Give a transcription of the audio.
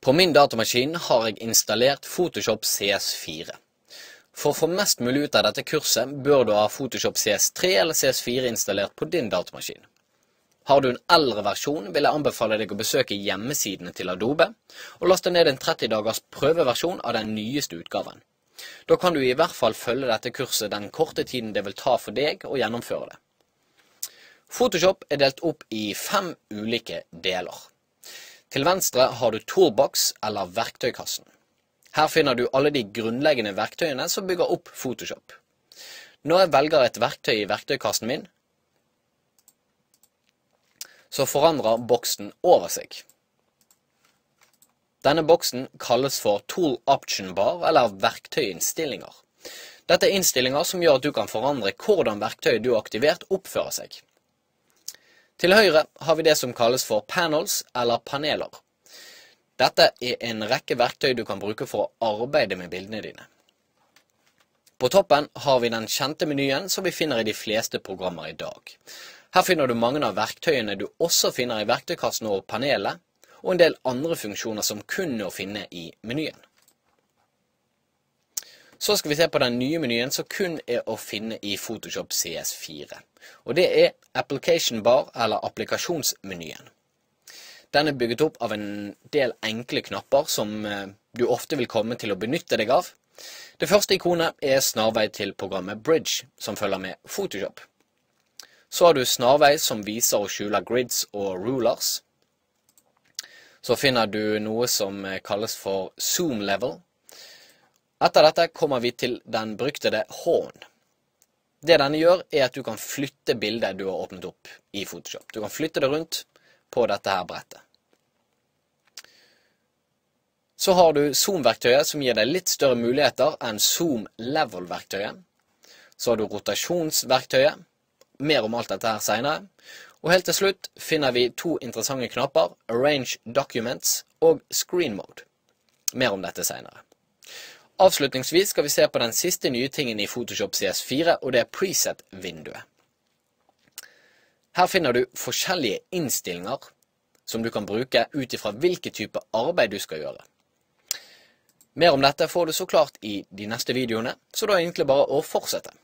På min datamaskin har jeg installert Photoshop CS4. For å få mest mulig ut av dette kurset, bør du ha Photoshop CS3 eller CS4 installert på din datamaskin. Har du en eldre versjon, vil jeg anbefale deg å besøke hjemmesidene til Adobe, og laste ned en 30 dagers prøveversjon av den nyeste utgaven. Da kan du i hvert fall følge dette kurset den korte tiden det vil ta for deg å gjennomføre det. Photoshop er delt opp i fem ulike deler. Til venstre har du toolbox eller verktøykassen. Her finner du alle de grunnleggende verktøyene som bygger opp Photoshop. Når jeg velger et verktøy i verktøykassen min, så forandrer boksen over seg. Denne boksen kalles for Tool Option Bar, eller verktøyinnstillinger. Dette er innstillinger som gjør at du kan forandre hvordan verktøyet du har aktivert, oppfører seg. Til høyre har vi det som kalles for panels, eller paneler. Dette er en rekke verktøy du kan bruke for å arbeide med bildene dine. På toppen har vi den kjente menyen som vi finner i de fleste programmer i dag. Her finner du mange av verktøyene du også finner i verktøykassen og panelet, og en del andre funksjoner som kun er å finne i menyen. Så skal vi se på den nye menyen som kun er å finne i Photoshop CS4. Og det er Application Bar, eller applikasjonsmenyen. Den er bygget opp av en del enkle knapper som eh, du ofte vil komme til å benytte deg av. Det første ikonet er snarvei til programmet Bridge, som følger med Photoshop. Så har du snarvei som viser og skjuler grids og rulers. Så finner du noe som eh, kalles for zoom level, etter dette kommer vi til den bruktede h Det denne gjør, er at du kan flytte bildet du har åpnet opp i Photoshop. Du kan flytte det rundt på dette her brettet. Så har du zoom-verktøyet, som gir deg litt større muligheter enn zoom level-verktøyet. Så har du rotasjonsverktøyet. Mer om alt dette her seinere. Og helt til slutt finner vi to interessante knapper, Arrange Documents og Screen Mode. Mer om dette seinere. Avslutningsvis skal vi se på den siste nye tingen i Photoshop CS4, og det er preset-vinduet. Her finner du forskjellige innstillinger som du kan bruke ut ifra hvilken type arbeid du skal gjøre. Mer om dette får du så klart i de neste videoene, så da er det egentlig bare å fortsette.